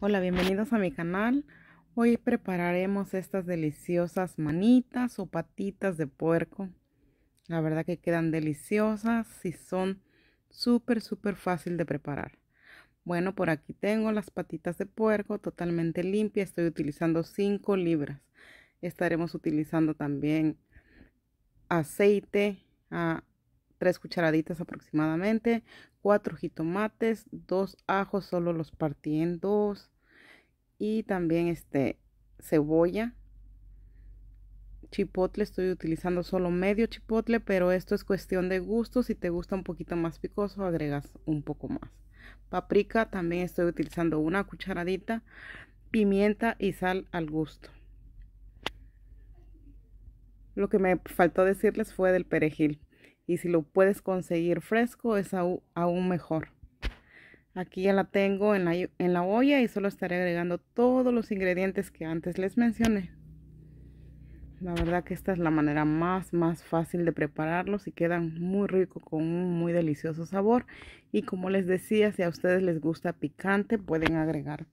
Hola, bienvenidos a mi canal. Hoy prepararemos estas deliciosas manitas o patitas de puerco. La verdad que quedan deliciosas y son súper, súper fácil de preparar. Bueno, por aquí tengo las patitas de puerco totalmente limpias. Estoy utilizando 5 libras. Estaremos utilizando también aceite a 3 cucharaditas aproximadamente, 4 jitomates, dos ajos, solo los partí en dos. Y también este cebolla. Chipotle, estoy utilizando solo medio chipotle, pero esto es cuestión de gusto. Si te gusta un poquito más picoso, agregas un poco más. Paprika, también estoy utilizando una cucharadita. Pimienta y sal al gusto. Lo que me faltó decirles fue del perejil, y si lo puedes conseguir fresco es aún mejor. Aquí ya la tengo en la, en la olla y solo estaré agregando todos los ingredientes que antes les mencioné. La verdad que esta es la manera más, más fácil de prepararlos y quedan muy rico con un muy delicioso sabor. Y como les decía, si a ustedes les gusta picante, pueden agregar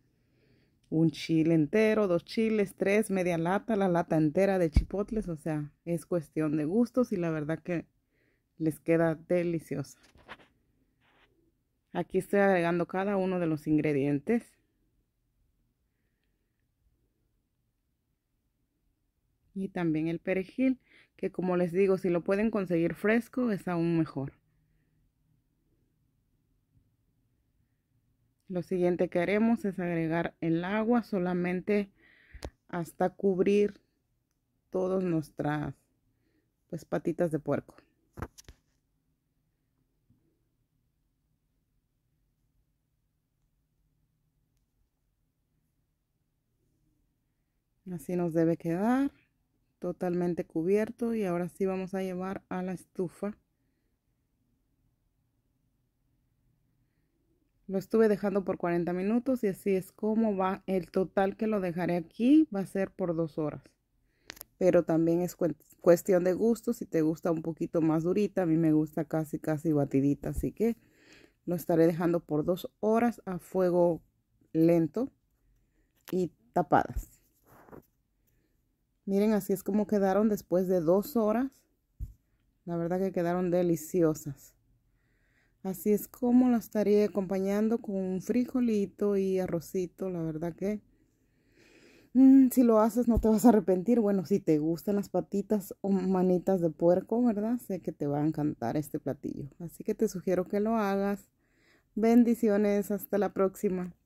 un chile entero, dos chiles, tres, media lata, la lata entera de chipotles. O sea, es cuestión de gustos y la verdad que les queda deliciosa. Aquí estoy agregando cada uno de los ingredientes. Y también el perejil, que como les digo, si lo pueden conseguir fresco es aún mejor. Lo siguiente que haremos es agregar el agua solamente hasta cubrir todas nuestras pues, patitas de puerco. así nos debe quedar totalmente cubierto y ahora sí vamos a llevar a la estufa lo estuve dejando por 40 minutos y así es como va el total que lo dejaré aquí va a ser por dos horas pero también es cuestión de gusto si te gusta un poquito más durita a mí me gusta casi casi batidita así que lo estaré dejando por dos horas a fuego lento y tapadas Miren, así es como quedaron después de dos horas. La verdad que quedaron deliciosas. Así es como lo estaría acompañando con un frijolito y arrocito. La verdad que mm, si lo haces no te vas a arrepentir. Bueno, si te gustan las patitas o manitas de puerco, ¿verdad? Sé que te va a encantar este platillo. Así que te sugiero que lo hagas. Bendiciones. Hasta la próxima.